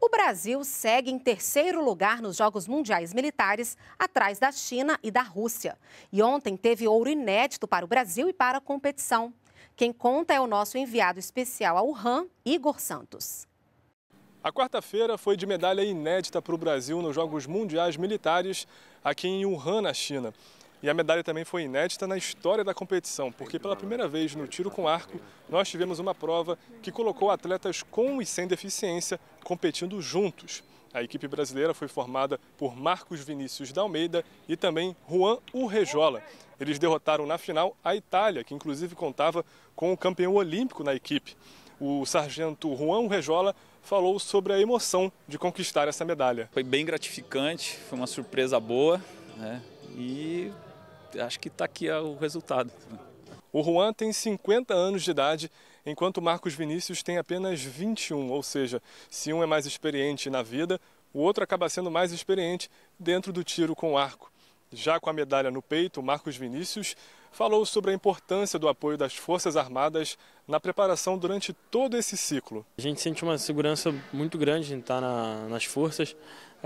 O Brasil segue em terceiro lugar nos Jogos Mundiais Militares, atrás da China e da Rússia. E ontem teve ouro inédito para o Brasil e para a competição. Quem conta é o nosso enviado especial ao RAM, Igor Santos. A quarta-feira foi de medalha inédita para o Brasil nos Jogos Mundiais Militares aqui em Wuhan, na China. E a medalha também foi inédita na história da competição, porque pela primeira vez no tiro com arco, nós tivemos uma prova que colocou atletas com e sem deficiência competindo juntos. A equipe brasileira foi formada por Marcos Vinícius da Almeida e também Juan Urrejola. Eles derrotaram na final a Itália, que inclusive contava com o campeão olímpico na equipe. O sargento Juan Urrejola falou sobre a emoção de conquistar essa medalha. Foi bem gratificante, foi uma surpresa boa né? e acho que está aqui o resultado. O Juan tem 50 anos de idade, enquanto Marcos Vinícius tem apenas 21, ou seja, se um é mais experiente na vida, o outro acaba sendo mais experiente dentro do tiro com arco. Já com a medalha no peito, Marcos Vinícius falou sobre a importância do apoio das Forças Armadas na preparação durante todo esse ciclo. A gente sente uma segurança muito grande em estar na, nas forças,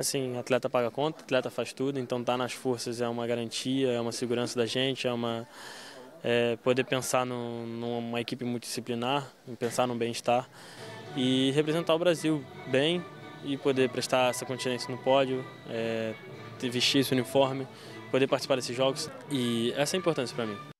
Assim, atleta paga conta, atleta faz tudo, então estar tá nas forças é uma garantia, é uma segurança da gente, é uma é, poder pensar no, numa equipe multidisciplinar, pensar no bem-estar e representar o Brasil bem e poder prestar essa continência no pódio, é, vestir esse uniforme, poder participar desses jogos e essa é a importância para mim.